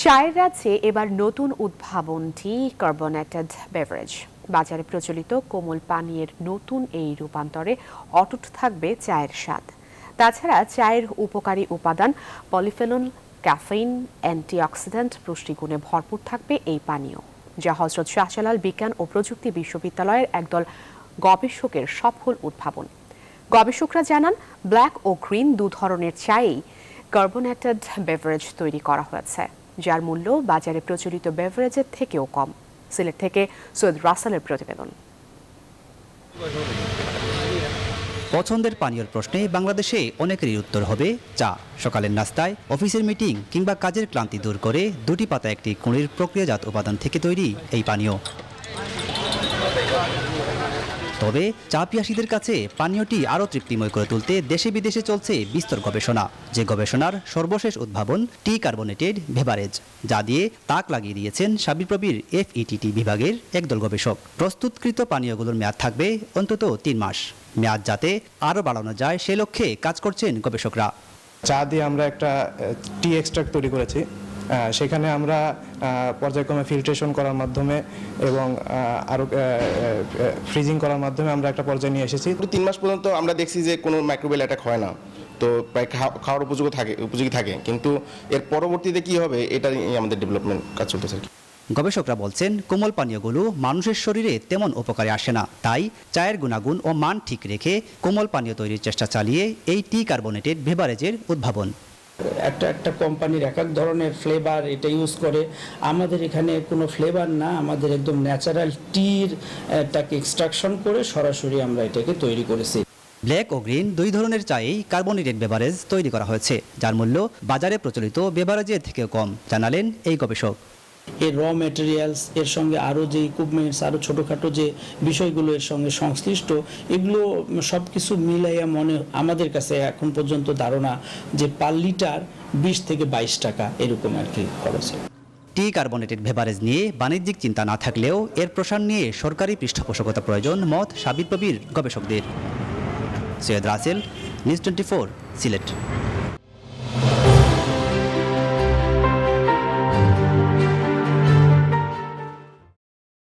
চায়ের রাজ্যে এবার নতুন উদ্ভাবনটি কার্বনেটেড বেভারেজ বাজারে প্রচলিত কোমল পানীয়ের নতুন এই রূপান্তরে অটুট থাকবে চায়ের স্বাদ তাছাড়া চায়ের উপকারী উপাদান পলিফেনল ক্যাফেইন অ্যান্টিঅক্সিডেন্ট পুষ্টিগুণে ভরপুর থাকবে এই পানীয় যা হজরত শাহজালাল বিজ্ঞান ও প্রযুক্তি বিশ্ববিদ্যালয়ের একদল গবেষকের সফল উদ্ভাবন গবেষকরা জানান ব্ল্যাক ও গ্রিন দু ধরনের চায়েই কার্বনেটেড বেভারেজ তৈরি করা হয়েছে যার মূল্য বাজারে প্রচলিত বেভারেজের থেকেও কম সিলেট থেকে সৈয়দ রাসালের প্রতিবেদন পছন্দের পানীয়র প্রশ্নে বাংলাদেশে অনেকেরই উত্তর হবে চা সকালের নাস্তায় অফিসের মিটিং কিংবা কাজের ক্লান্তি দূর করে দুটি পাতা একটি কুঁড়ির প্রক্রিয়াজাত উপাদান থেকে তৈরি এই পানীয় তবে চা পিয়াসীদের কাছে পানীয়টি আরও তৃপ্তিময় করে তুলতে দেশে বিদেশে চলছে বিস্তর গবেষণা যে গবেষণার সর্বশেষ উদ্ভাবন টি কার্বনেটেড ভেভারেজ যা দিয়ে তাক লাগিয়ে দিয়েছেন সাবিপ্রবির এফ বিভাগের একদল গবেষক প্রস্তুতকৃত পানীয়গুলোর মেয়াদ থাকবে অন্তত তিন মাস মেয়াদ যাতে আরও বাড়ানো যায় সে লক্ষ্যে কাজ করছেন গবেষকরা চা দিয়ে আমরা একটা টি এক্সট্রাক্ট তৈরি করেছি সেখানে আমরা পর্যায়ক্রমে ফিল্ট্রেশন করার মাধ্যমে এবং আরও ফ্রিজিং করার মাধ্যমে আমরা একটা পর্যায়ে নিয়ে এসেছি তিন মাস পর্যন্ত আমরা দেখছি যে কোনো মাইক্রোবেল অ্যাটাক হয় না তো প্রায় খাওয়ার উপযোগী থাকে উপযোগী থাকে কিন্তু এর পরবর্তীতে কি হবে এটা নিয়ে আমাদের ডেভেলপমেন্ট কাজ চলতেছে গবেষকরা বলছেন কোমল পানীয়গুলো মানুষের শরীরে তেমন উপকারে আসে না তাই চায়ের গুণাগুণ ও মান ঠিক রেখে কোমল পানীয় তৈরির চেষ্টা চালিয়ে এই টি কার্বোনেটেড বেভারেজের উদ্ভাবন একটা একটা কোম্পানির এক এক ধরনের ফ্লেভার এটা ইউজ করে আমাদের এখানে কোনো ফ্লেভার না আমাদের একদম ন্যাচারাল টির টাকে এক্সট্রাকশন করে সরাসরি আমরা এটাকে তৈরি করেছি ব্ল্যাক ও গ্রিন দুই ধরনের চায়েই কার্বনেটেড বেভারেজ তৈরি করা হয়েছে যার মূল্য বাজারে প্রচলিত বেভারেজের থেকে কম জানালেন এই গবেষক এর র মেটেরিয়ালস এর সঙ্গে আরও যে ইকুইপমেন্টস আরও ছোটোখাটো যে বিষয়গুলো এর সঙ্গে সংশ্লিষ্ট এগুলো সব কিছু মিলাইয়া মনে আমাদের কাছে এখন পর্যন্ত ধারণা যে পার লিটার বিশ থেকে বাইশ টাকা এরকম আর কি খরচ টি কার্বনেটেড ভেভারেজ নিয়ে বাণিজ্যিক চিন্তা না থাকলেও এর প্রসার নিয়ে সরকারি পৃষ্ঠপোষকতা প্রয়োজন মত সাবিপ্রবির গবেষকদের Syed Rasel news twenty four Sylhet